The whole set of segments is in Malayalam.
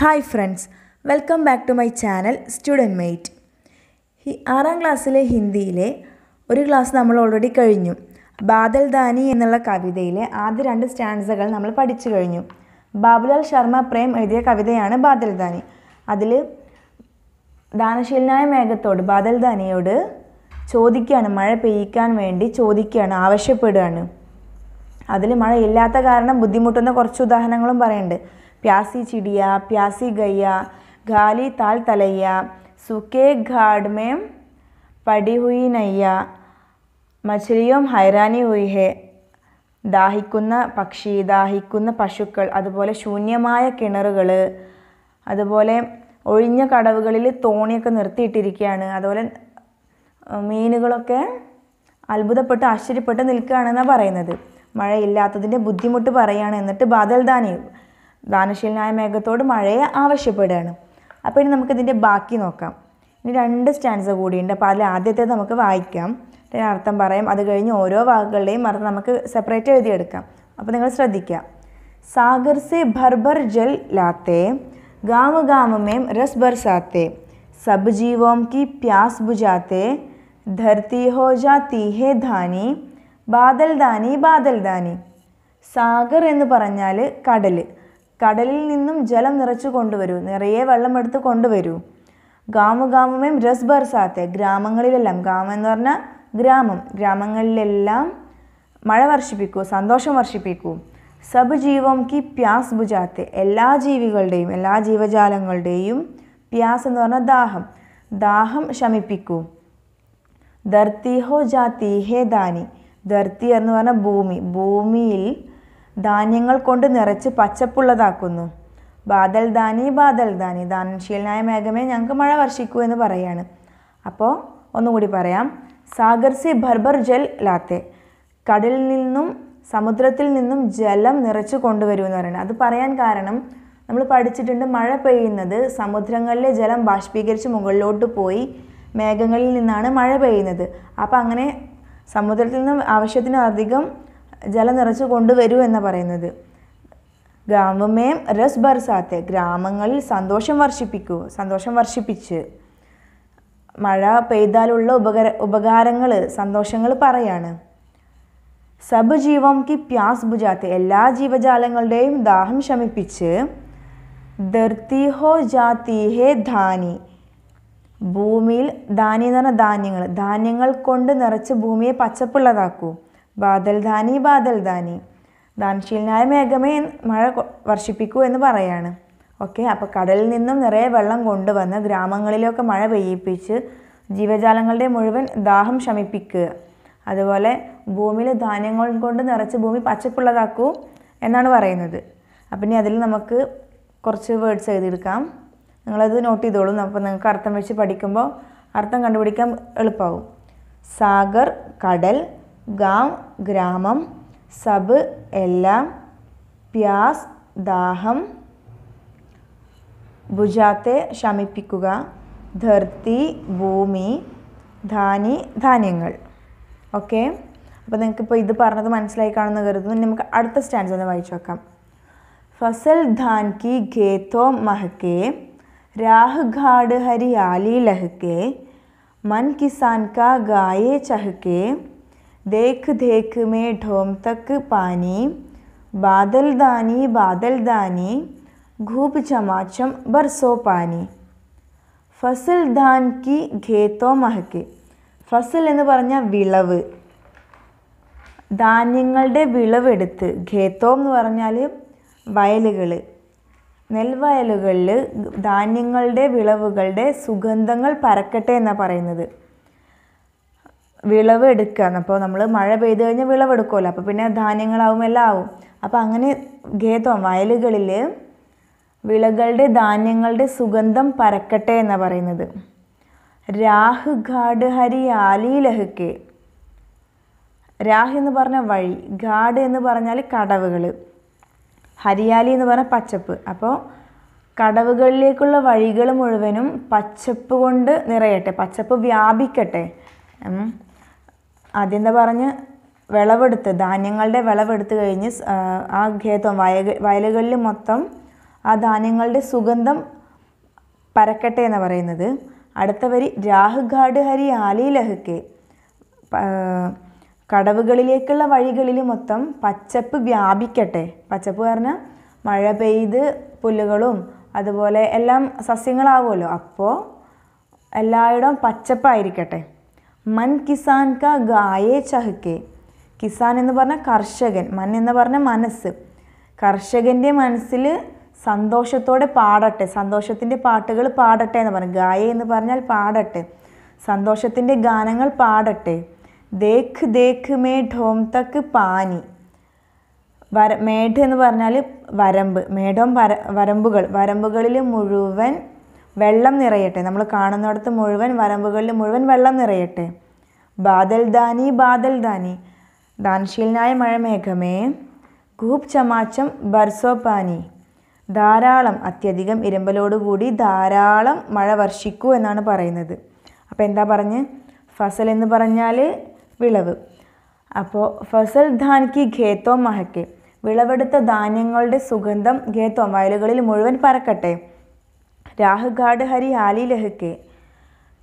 hi friends welcome back to my channel student mate ആറാം ക്ലാസ്സിലെ ഹിന്ദിയിലെ ഒരു ക്ലാസ് നമ്മൾ ഓൾറെഡി കഴിഞ്ഞു ബാദൽ ദാനി എന്നുള്ള കവിതയിലെ ആദ്യ രണ്ട് സ്റ്റാൻസകൾ നമ്മൾ പഠിച്ചു കഴിഞ്ഞു ബാബുലാൽ ശർമ്മ പ്രേം എഴുതിയ കവിതയാണ് ബാദൽ ദാനി അതിൽ ദാനശീലനായ മേഘത്തോട് ബാദൽ ദാനിയോട് ചോദിക്കുകയാണ് മഴ പെയ്യിക്കാൻ വേണ്ടി ചോദിക്കുകയാണ് ആവശ്യപ്പെടുകയാണ് അതിൽ മഴ ഇല്ലാത്ത കാരണം ബുദ്ധിമുട്ടുന്ന കുറച്ച് ഉദാഹരണങ്ങളും പറയുന്നുണ്ട് प्यासी चिड़िया प्यासी ഗയ്യ ഗാലി ताल तलैया സുക്കേ ഘാഡ് മേം പടി ഹുയി നയ്യ മച്ചിലിയും ഹൈറാനി ഹുയി ഹുയിഹെ ദാഹിക്കുന്ന പക്ഷി ദാഹിക്കുന്ന പശുക്കൾ അതുപോലെ ശൂന്യമായ കിണറുകൾ അതുപോലെ ഒഴിഞ്ഞ കടവുകളിൽ തോണിയൊക്കെ നിർത്തിയിട്ടിരിക്കുകയാണ് അതുപോലെ മീനുകളൊക്കെ അത്ഭുതപ്പെട്ട് ആശ്ചര്യപ്പെട്ട് നിൽക്കുകയാണെന്നാണ് പറയുന്നത് മഴയില്ലാത്തതിൻ്റെ ബുദ്ധിമുട്ട് പറയുകയാണ് എന്നിട്ട് ബാദൽദാനി ദാനശീലനായ മേഘത്തോട് മഴയെ ആവശ്യപ്പെടുകയാണ് അപ്പോൾ ഇനി നമുക്കിതിൻ്റെ ബാക്കി നോക്കാം ഇനി രണ്ട് സ്റ്റാൻസ കൂടിയുണ്ട് അപ്പോൾ അതിൽ ആദ്യത്തെ നമുക്ക് വായിക്കാം പിന്നെ അർത്ഥം പറയാം അത് കഴിഞ്ഞ് ഓരോ വാക്കുകളുടെയും അർത്ഥം നമുക്ക് സെപ്പറേറ്റ് എഴുതിയെടുക്കാം അപ്പോൾ നിങ്ങൾ ശ്രദ്ധിക്കുക സാഗർ സെ ഭർബർ ജൽ ലാത്തേ ഗാമ ഗാമമേം രസ് ബർസാത്തേ സബ് ജീവോം കി പ്യാസ് ബുജാത്തേ ധർത്തി ഹോ ജാത്തി ഹേ ധാനി ബാദൽ ദാനി ബാദൽ ദാനി സാഗർ എന്ന് പറഞ്ഞാൽ കടൽ കടലിൽ നിന്നും ജലം നിറച്ചു കൊണ്ടുവരൂ നിറയെ വെള്ളമെടുത്ത് കൊണ്ടുവരൂ ഗാമു ഗാമുമേം രസ് ബർസാത്തെ ഗ്രാമങ്ങളിലെല്ലാം ഗാമം എന്ന് പറഞ്ഞാൽ ഗ്രാമം ഗ്രാമങ്ങളിലെല്ലാം മഴ വർഷിപ്പിക്കൂ സന്തോഷം വർഷിപ്പിക്കൂ സബ് ജീവം കി പ്യാസ് ബുജാത്തെ എല്ലാ ജീവികളുടെയും എല്ലാ ജീവജാലങ്ങളുടെയും പ്യാസ് എന്ന് പറഞ്ഞാൽ ദാഹം ദാഹം ശമിപ്പിക്കൂ ധർത്തി ഹോ ജാത്തി ഹേ ദാനി ധർത്തി എന്ന് പറഞ്ഞാൽ ഭൂമി ഭൂമിയിൽ ധാന്യങ്ങൾ കൊണ്ട് നിറച്ച് പച്ചപ്പുള്ളതാക്കുന്നു ബാദൽ ദാനി ബാദൽ ദാനി ദാനശീലനായ മേഘമേ ഞങ്ങൾക്ക് മഴ വർഷിക്കൂ എന്ന് പറയാണ് അപ്പോൾ ഒന്നുകൂടി പറയാം സാഗർ സി ഭർബർ ജൽ ലാത്തെ കടലിൽ നിന്നും സമുദ്രത്തിൽ നിന്നും ജലം നിറച്ച് കൊണ്ടുവരൂ എന്ന് പറയുന്നത് അത് പറയാൻ കാരണം നമ്മൾ പഠിച്ചിട്ടുണ്ട് മഴ പെയ്യുന്നത് സമുദ്രങ്ങളിലെ ജലം ബാഷ്പീകരിച്ച് മുകളിലോട്ട് പോയി മേഘങ്ങളിൽ നിന്നാണ് മഴ പെയ്യുന്നത് അപ്പോൾ അങ്ങനെ സമുദ്രത്തിൽ നിന്നും ആവശ്യത്തിന് അധികം ജലം നിറച്ച് കൊണ്ടുവരൂ എന്ന് പറയുന്നത് ഗ്രാമമേം രസ് ബർസാത്തെ ഗ്രാമങ്ങളിൽ സന്തോഷം വർഷിപ്പിക്കൂ സന്തോഷം വർഷിപ്പിച്ച് മഴ പെയ്താലുള്ള ഉപകര ഉപകാരങ്ങൾ സന്തോഷങ്ങൾ പറയാണ് സബ് ജീവം കി പ്യാസ് ബുജാത്തെ എല്ലാ ജീവജാലങ്ങളുടെയും ദാഹം ശമിപ്പിച്ച് ദർത്തിഹോ ഹോ ഹേ ധാനി ഭൂമിയിൽ ധാനി എന്ന് പറഞ്ഞ ധാന്യങ്ങൾ ധാന്യങ്ങൾ കൊണ്ട് നിറച്ച് ഭൂമിയെ പച്ചപ്പുള്ളതാക്കൂ ബാദൽദാനി ബാദൽദാനി ദാൻശീലനായ മേഘമേ മഴ വർഷിപ്പിക്കൂ എന്ന് പറയാണ് ഓക്കെ അപ്പോൾ കടലിൽ നിന്നും നിറയെ വെള്ളം കൊണ്ടുവന്ന് ഗ്രാമങ്ങളിലൊക്കെ മഴ പെയ്യിപ്പിച്ച് ജീവജാലങ്ങളുടെ മുഴുവൻ ദാഹം ശമിപ്പിക്കുക അതുപോലെ ഭൂമിയിൽ ധാന്യങ്ങൾ കൊണ്ട് നിറച്ച് ഭൂമി പച്ചപ്പുള്ളതാക്കൂ എന്നാണ് പറയുന്നത് അപ്പം ഇനി അതിൽ നമുക്ക് കുറച്ച് വേർഡ്സ് എഴുതിയെടുക്കാം നിങ്ങളത് നോട്ട് ചെയ്തോളൂ അപ്പോൾ നിങ്ങൾക്ക് അർത്ഥം വെച്ച് പഠിക്കുമ്പോൾ അർത്ഥം കണ്ടുപിടിക്കാൻ എളുപ്പമാവും സാഗർ കടൽ ഗാം ഗ്രാമം സബ് എല്ലാം പ്യാസ് ദാഹം ഭുജാത്തെ ശമിപ്പിക്കുക ധർത്തി ഭൂമി ധാനി ധാന്യങ്ങൾ ഓക്കെ അപ്പോൾ നിങ്ങൾക്ക് ഇപ്പോൾ ഇത് പറഞ്ഞത് മനസ്സിലായി കാണുന്ന കരുതുന്നു നമുക്ക് അടുത്ത സ്റ്റാൻഡ് ഒന്ന് വായിച്ചു നോക്കാം ഫസൽ ധാൻ കി ഖേത്തോ മഹക്കെ രാഹുഘാട് ഹരി ആലി ലഹക്കെ മൻ കിസാൻ കാ ഗായേ ചഹക്കെ ദേഖ് ദേഖ് മേ ഢോം തക്ക് പാനി ബാദൽ ദാനി ബാദൽ ദാനി ഖൂബ് ചമാച്ചം ബർസോ പാനി ഫസൽ ദാൻ കി ഖേത്തോ മഹക്ക് ഫസൽ എന്ന് പറഞ്ഞ വിളവ് ധാന്യങ്ങളുടെ വിളവെടുത്ത് ഖേത്തോ എന്ന് പറഞ്ഞാൽ വയലുകൾ നെൽവയലുകളിൽ ധാന്യങ്ങളുടെ വിളവുകളുടെ സുഗന്ധങ്ങൾ പരക്കട്ടെ എന്നാണ് പറയുന്നത് വിളവ് എടുക്കുകയാണ് അപ്പോൾ നമ്മൾ മഴ പെയ്ത് കഴിഞ്ഞാൽ വിളവെടുക്കുമല്ലോ അപ്പോൾ പിന്നെ ധാന്യങ്ങളാവും എല്ലാം ആവും അപ്പോൾ അങ്ങനെ ഖേദം വയലുകളിൽ വിളകളുടെ ധാന്യങ്ങളുടെ സുഗന്ധം പരക്കട്ടെ എന്നാണ് പറയുന്നത് രാഹു ഘാട് ഹരി ആലി രാഹ് എന്ന് പറഞ്ഞ വഴി ഘാട് എന്ന് പറഞ്ഞാൽ കടവുകൾ ഹരിയാലി എന്ന് പറഞ്ഞാൽ പച്ചപ്പ് അപ്പോൾ കടവുകളിലേക്കുള്ള വഴികൾ മുഴുവനും പച്ചപ്പ് കൊണ്ട് നിറയട്ടെ പച്ചപ്പ് വ്യാപിക്കട്ടെ ആദ്യം എന്താ പറഞ്ഞ് വിളവെടുത്ത് ധാന്യങ്ങളുടെ വിളവെടുത്ത് കഴിഞ്ഞ് ആ ഖേതം വയ വയലുകളിൽ മൊത്തം ആ ധാന്യങ്ങളുടെ സുഗന്ധം പരക്കട്ടെ എന്ന് പറയുന്നത് അടുത്ത വരി രാഹുഘാട് ഹരി ആലി ലഹ്ക്കെ കടവുകളിലേക്കുള്ള വഴികളിൽ മൊത്തം പച്ചപ്പ് വ്യാപിക്കട്ടെ പച്ചപ്പ് പറഞ്ഞാൽ മഴ പെയ്ത് പുല്ലുകളും അതുപോലെ എല്ലാം സസ്യങ്ങളാവുമല്ലോ അപ്പോൾ എല്ലായിടവും പച്ചപ്പായിരിക്കട്ടെ മൻ കിസാൻ ക ഗായേ ചഹക്കെ കിസാൻ എന്ന് പറഞ്ഞ കർഷകൻ മൻ എന്ന് പറഞ്ഞ മനസ്സ് കർഷകൻ്റെ മനസ്സിൽ സന്തോഷത്തോടെ പാടട്ടെ സന്തോഷത്തിൻ്റെ പാട്ടുകൾ പാടട്ടെ എന്ന് പറഞ്ഞു ഗായേ എന്ന് പറഞ്ഞാൽ പാടട്ടെ സന്തോഷത്തിൻ്റെ ഗാനങ്ങൾ പാടട്ടെ ദേഖ് ദേഖ് മേ ഠോം തക്ക് പാനി വര മേഢ എന്ന് പറഞ്ഞാൽ വരമ്പ് മേഘം വര വരമ്പുകൾ വരമ്പുകളിൽ മുഴുവൻ വെള്ളം നിറയട്ടെ നമ്മൾ കാണുന്നിടത്ത് മുഴുവൻ വരമ്പുകളിൽ മുഴുവൻ വെള്ളം നിറയട്ടെ ബാദൽ ദാനി ബാദൽ ദാനി ദാൻശീലനായ മഴമേഘമേ ഖൂബ് ചമാച്ചം ബർസോപാനി ധാരാളം അത്യധികം ഇരമ്പലോടുകൂടി ധാരാളം മഴ വർഷിക്കൂ എന്നാണ് പറയുന്നത് അപ്പോൾ എന്താ പറഞ്ഞ് ഫസൽ എന്ന് പറഞ്ഞാൽ വിളവ് അപ്പോൾ ഫസൽ ധാൻകി ഖേത്തോ മഹക്കെ വിളവെടുത്ത ധാന്യങ്ങളുടെ സുഗന്ധം ഖേത്തോ വയലുകളിൽ മുഴുവൻ പറക്കട്ടെ രാഹുഘാട് ഹരി ആലി ലഹക്ക്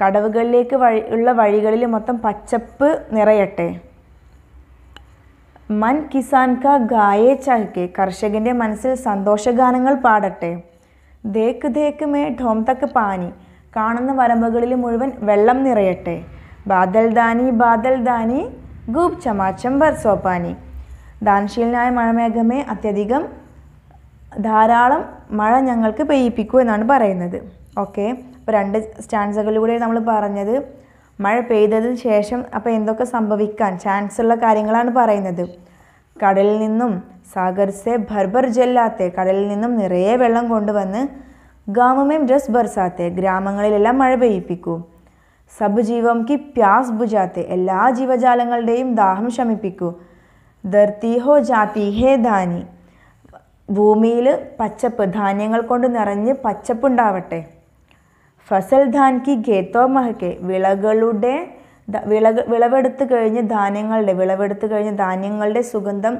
കടവുകളിലേക്ക് വഴി ഉള്ള വഴികളിൽ മൊത്തം പച്ചപ്പ് നിറയട്ടെ മൻ കിസാൻ ക ഗായേ ചഹക്കെ കർഷകൻ്റെ മനസ്സിൽ സന്തോഷഗാനങ്ങൾ പാടട്ടെ ദേക്ക് ദേക്ക് മേ ഠോം തക്ക് പാനി കാണുന്ന വരമ്പുകളിൽ മുഴുവൻ വെള്ളം നിറയട്ടെ ബാദൽ ദാനി ബാദൽ ദാനി ഗൂപ് ചമാച്ചം ബർ ദാൻശീലനായ മഴമേഘമേ അത്യധികം ധാരാളം മഴ ഞങ്ങൾക്ക് പെയ്യിപ്പിക്കൂ എന്നാണ് പറയുന്നത് ഓക്കെ അപ്പോൾ രണ്ട് സ്റ്റാൻസുകളിലൂടെ നമ്മൾ പറഞ്ഞത് മഴ പെയ്തതിന് ശേഷം അപ്പോൾ എന്തൊക്കെ സംഭവിക്കാൻ ചാൻസ് ഉള്ള കാര്യങ്ങളാണ് പറയുന്നത് കടലിൽ നിന്നും സാഗർസെ ഭർബർ ജെല്ലാത്തെ കടലിൽ നിന്നും നിറയെ വെള്ളം കൊണ്ടുവന്ന് ഗാമമേം ഡ്രസ് ബർസാത്തെ ഗ്രാമങ്ങളിലെല്ലാം മഴ പെയ്യിപ്പിക്കൂ സബ് ജീവം കി പ്യാസ് ബുജാത്തെ എല്ലാ ജീവജാലങ്ങളുടെയും ദാഹം ശമിപ്പിക്കൂ ദർത്തി ഹോ ജാതി ഹേ ധാനി ഭൂമിയിൽ പച്ചപ്പ് ധാന്യങ്ങൾ കൊണ്ട് നിറഞ്ഞ് പച്ചപ്പുണ്ടാവട്ടെ ഫസൽ ധാൻ കി ഖേത്തോ മഹക്കെ വിളകളുടെ വിളക വിളവെടുത്ത് കഴിഞ്ഞ് ധാന്യങ്ങളുടെ വിളവെടുത്ത് കഴിഞ്ഞ് ധാന്യങ്ങളുടെ സുഗന്ധം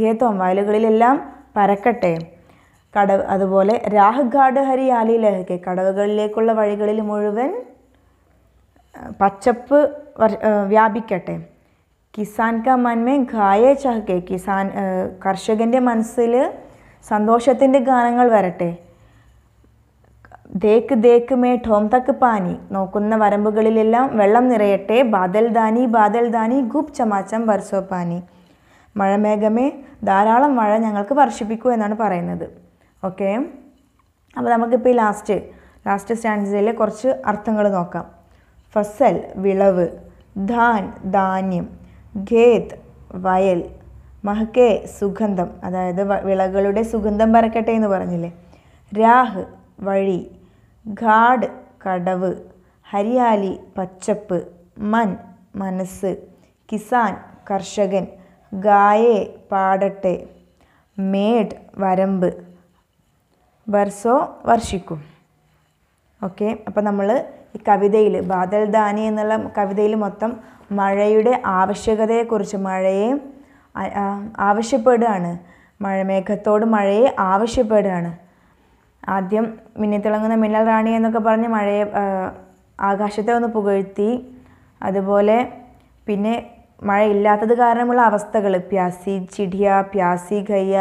ഖേത്തോ വയലുകളിലെല്ലാം പരക്കട്ടെ കടവ് അതുപോലെ രാഹ്ഘാട് ഹരി ആലി ലഹക്കെ കടവുകളിലേക്കുള്ള വഴികളിൽ മുഴുവൻ പച്ചപ്പ് വ്യാപിക്കട്ടെ കിസാൻ കാ മന്മേ ഖായേ ചഹക്കെ കിസാൻ കർഷകൻ്റെ മനസ്സിൽ സന്തോഷത്തിൻ്റെ ഗാനങ്ങൾ വരട്ടെ ദേക്ക് ദേക്ക് മേ ഠോം തക്ക് പാനി നോക്കുന്ന വരമ്പുകളിലെല്ലാം വെള്ളം നിറയട്ടെ ബാദൽ ദാനി ബാദൽ ദാനി ഗുപ് ചമാച്ചം വർസോ പാനി മഴമേഘമേ ധാരാളം മഴ ഞങ്ങൾക്ക് വർഷിപ്പിക്കൂ എന്നാണ് പറയുന്നത് ഓക്കെ അപ്പോൾ നമുക്കിപ്പോൾ ഈ ലാസ്റ്റ് ലാസ്റ്റ് സ്റ്റാൻഡേർഡിലെ കുറച്ച് അർത്ഥങ്ങൾ നോക്കാം ഫസൽ വിളവ് ധാൻ ധാന്യം ഖേത് വയൽ മഹക്കേ സുഗന്ധം അതായത് വിളകളുടെ സുഗന്ധം പറക്കട്ടെ എന്ന് പറഞ്ഞില്ലേ രാഹ് വഴി ഘാഡ് കടവ് ഹരിയാലി പച്ചപ്പ് മൻ മനസ്സ് കിസാൻ കർഷകൻ ഗായെ പാടട്ടെ മേഡ് വരമ്പ് വർസോ വർഷിക്കും ഓക്കെ അപ്പം നമ്മൾ ഈ കവിതയിൽ ബാദൽ ദാനി എന്നുള്ള കവിതയിൽ മൊത്തം മഴയുടെ ആവശ്യകതയെക്കുറിച്ച് മഴയെ ആവശ്യപ്പെടുകയാണ് മഴമേഘത്തോട് മഴയെ ആവശ്യപ്പെടുകയാണ് ആദ്യം മിന്നിത്തിളങ്ങുന്ന മിന്നൽ റാണി എന്നൊക്കെ പറഞ്ഞ് മഴയെ ആകാശത്തെ ഒന്ന് പുകഴ്ത്തി അതുപോലെ പിന്നെ മഴ ഇല്ലാത്തത് കാരണമുള്ള അവസ്ഥകൾ പ്യാസി ചിടിയ പ്യാസി കയ്യ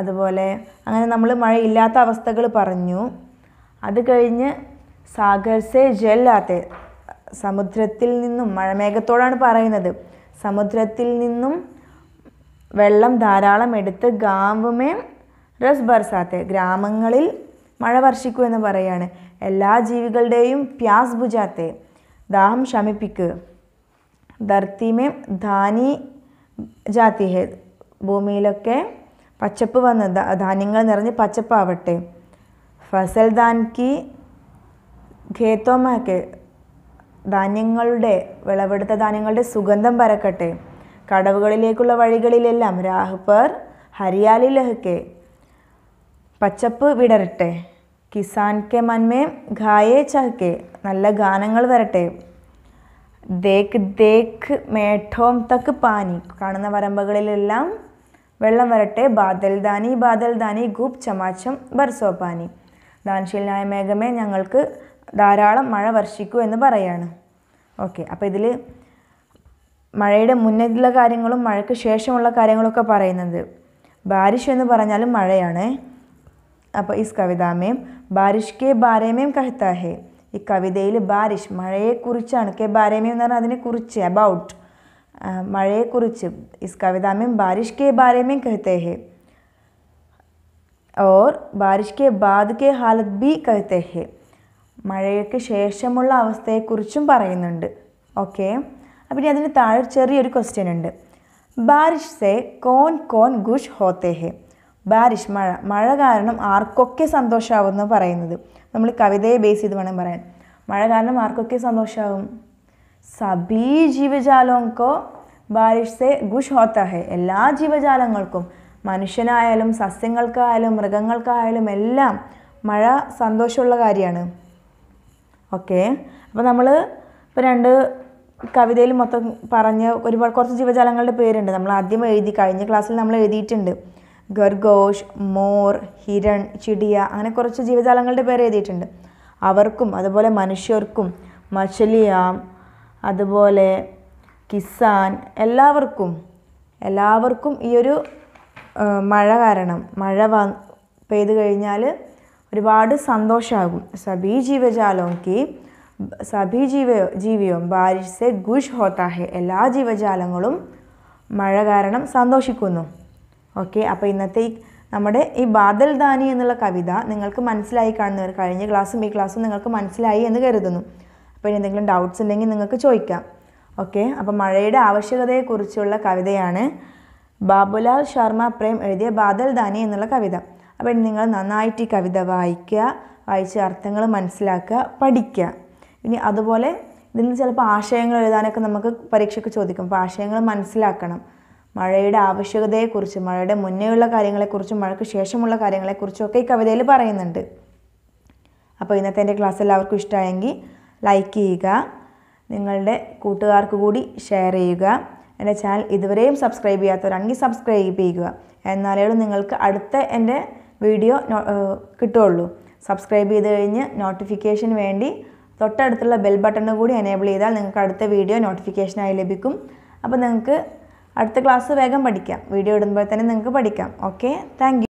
അതുപോലെ അങ്ങനെ നമ്മൾ മഴ ഇല്ലാത്ത അവസ്ഥകൾ പറഞ്ഞു അത് കഴിഞ്ഞ് സാഗർസെ ജല്ലാത്തെ സമുദ്രത്തിൽ നിന്നും മഴമേഘത്തോടാണ് പറയുന്നത് സമുദ്രത്തിൽ നിന്നും വെള്ളം ധാരാളം എടുത്ത് ഗാവുമേ റസ് ബർസാത്തെ ഗ്രാമങ്ങളിൽ മഴ വർഷിക്കൂ എന്ന് പറയാണ് എല്ലാ ജീവികളുടെയും പ്യാസ് ബുജാത്തെ ദാഹം ശമിപ്പിക്ക് ധർത്തിമേ ധാനി ജാതി ഭൂമിയിലൊക്കെ പച്ചപ്പ് വന്ന് ധാന്യങ്ങൾ നിറഞ്ഞ് പച്ചപ്പാവട്ടെ ഫസൽ ദാൻകി ഖേത്തോമാക്കെ ധാന്യങ്ങളുടെ വിളവെടുത്ത ധാന്യങ്ങളുടെ സുഗന്ധം പരക്കട്ടെ കടവുകളിലേക്കുള്ള വഴികളിലെല്ലാം രാഹുപ്പർ ഹരിയാലി ലഹ്കെ പച്ചപ്പ് വിടരട്ടെ കിസാൻ കെ മന്മേ ഖായേ ചഹക്കെ നല്ല ഗാനങ്ങൾ വരട്ടെ ദേക്ക് ദേക്ക് മേഠോം തക്ക് പാനി കാണുന്ന വരമ്പുകളിലെല്ലാം വെള്ളം വരട്ടെ ബാദൽ ദാനി ബാദൽ ദാനി ഗൂപ് ചമാച്ചം ബർസോ പാനി ദാൻശീലനായ മേഘമേ ഞങ്ങൾക്ക് ധാരാളം മഴ വർഷിക്കൂ എന്ന് പറയാണ് ഓക്കെ അപ്പോൾ ഇതിൽ മഴയുടെ മുന്നിലുള്ള കാര്യങ്ങളും മഴയ്ക്ക് ശേഷമുള്ള കാര്യങ്ങളൊക്കെ പറയുന്നത് ബാരിഷ് എന്ന് പറഞ്ഞാലും മഴയാണ് അപ്പോൾ ഈ കവിതാമേം ബാരിഷ് കെ ബാരേമേം കഹ്താ ഈ കവിതയിൽ ബാരിഷ് മഴയെക്കുറിച്ചാണ് കെ ബാരേമേം എന്ന് പറഞ്ഞാൽ അതിനെക്കുറിച്ച് അബൌട്ട് മഴയെക്കുറിച്ച് ഈ കവിതാമേം ബാരിഷ് കെ ബാരേമേം കഹ്തേ ഓർ ബാരിഷ് കെ ബാദ് കെ ഹാലത് ബി കഹ്തേ മഴയ്ക്ക് ശേഷമുള്ള അവസ്ഥയെക്കുറിച്ചും പറയുന്നുണ്ട് ഓക്കേ ഇനി അതിന് താഴെ ചെറിയൊരു ക്വസ്റ്റ്യൻ ഉണ്ട് ബാരിഷ് സെ കോൻ കോൻ ഗുഷ് ഹോത്തേഹെ ബാരിഷ് മഴ മഴ കാരണം ആർക്കൊക്കെ സന്തോഷമാവുമെന്ന് പറയുന്നത് നമ്മൾ കവിതയെ ബേസ് ചെയ്ത് വേണം പറയാൻ മഴ കാരണം ആർക്കൊക്കെ സന്തോഷമാവും സബീ ജീവജാലോങ്കോ ബാരിഷ് സെ ഗുഷ് ഹോത്ത എല്ലാ ജീവജാലങ്ങൾക്കും മനുഷ്യനായാലും സസ്യങ്ങൾക്കായാലും മൃഗങ്ങൾക്കായാലും എല്ലാം മഴ സന്തോഷമുള്ള കാര്യമാണ് ഓക്കെ അപ്പോൾ നമ്മൾ ഇപ്പോൾ രണ്ട് കവിതയിൽ മൊത്തം പറഞ്ഞ് ഒരുപാട് കുറച്ച് ജീവജാലങ്ങളുടെ പേരുണ്ട് നമ്മൾ ആദ്യം എഴുതി കഴിഞ്ഞ ക്ലാസ്സിൽ നമ്മൾ എഴുതിയിട്ടുണ്ട് ഗർഗോഷ് മോർ ഹിരൺ ചിടിയ അങ്ങനെ കുറച്ച് ജീവജാലങ്ങളുടെ പേര് എഴുതിയിട്ടുണ്ട് അവർക്കും അതുപോലെ മനുഷ്യർക്കും മച്ചലിയാം അതുപോലെ കിസാൻ എല്ലാവർക്കും എല്ലാവർക്കും ഈ ഒരു മഴ കാരണം മഴ വ പെയ്തു കഴിഞ്ഞാൽ ഒരുപാട് സന്തോഷമാകും സബീ ജീവജാലോങ്കി സഭി ജീവ ജീവിയും ബാരിഷ് ഗുഷ് ഹോത്താഹെ എല്ലാ ജീവജാലങ്ങളും മഴ കാരണം സന്തോഷിക്കുന്നു ഓക്കെ അപ്പോൾ ഇന്നത്തെ ഈ നമ്മുടെ ഈ ബാദൽ ദാനി എന്നുള്ള കവിത നിങ്ങൾക്ക് മനസ്സിലായി കാണുന്നവർ കഴിഞ്ഞ ക്ലാസ്സും ഈ ക്ലാസ്സും നിങ്ങൾക്ക് മനസ്സിലായി എന്ന് കരുതുന്നു അപ്പോൾ ഇനി എന്തെങ്കിലും ഡൗട്ട്സ് ഉണ്ടെങ്കിൽ നിങ്ങൾക്ക് ചോദിക്കാം ഓക്കെ അപ്പോൾ മഴയുടെ ആവശ്യകതയെക്കുറിച്ചുള്ള കവിതയാണ് ബാബുലാൽ ശർമ്മ പ്രേം എഴുതിയ ബാദൽ ദാനി എന്നുള്ള കവിത അപ്പോൾ നിങ്ങൾ നന്നായിട്ട് ഈ കവിത വായിക്കുക വായിച്ച് അർത്ഥങ്ങൾ മനസ്സിലാക്കുക പഠിക്കുക ഇനി അതുപോലെ ഇതിൽ നിന്ന് ചിലപ്പോൾ ആശയങ്ങൾ എഴുതാനൊക്കെ നമുക്ക് പരീക്ഷയ്ക്ക് ചോദിക്കും അപ്പോൾ ആശയങ്ങൾ മനസ്സിലാക്കണം മഴയുടെ ആവശ്യകതയെക്കുറിച്ച് മഴയുടെ മുന്നേയുള്ള കാര്യങ്ങളെക്കുറിച്ചും മഴയ്ക്ക് ശേഷമുള്ള കാര്യങ്ങളെക്കുറിച്ചും ഒക്കെ ഈ കവിതയിൽ പറയുന്നുണ്ട് അപ്പോൾ ഇന്നത്തെ എൻ്റെ ക്ലാസ് എല്ലാവർക്കും ഇഷ്ടമായെങ്കിൽ ലൈക്ക് ചെയ്യുക നിങ്ങളുടെ കൂട്ടുകാർക്ക് കൂടി ഷെയർ ചെയ്യുക എൻ്റെ ചാനൽ ഇതുവരെയും സബ്സ്ക്രൈബ് ചെയ്യാത്തവരാണെങ്കിൽ സബ്സ്ക്രൈബ് ചെയ്യുക എന്നാലേ നിങ്ങൾക്ക് അടുത്ത എൻ്റെ വീഡിയോ കിട്ടുള്ളൂ സബ്സ്ക്രൈബ് ചെയ്ത് കഴിഞ്ഞ് നോട്ടിഫിക്കേഷന് വേണ്ടി തൊട്ടടുത്തുള്ള ബെൽ ബട്ടണ് കൂടി എനേബിൾ ചെയ്താൽ നിങ്ങൾക്ക് അടുത്ത വീഡിയോ നോട്ടിഫിക്കേഷനായി ലഭിക്കും അപ്പോൾ നിങ്ങൾക്ക് അടുത്ത ക്ലാസ് വേഗം പഠിക്കാം വീഡിയോ ഇടുമ്പോൾ തന്നെ നിങ്ങൾക്ക് പഠിക്കാം ഓക്കെ താങ്ക്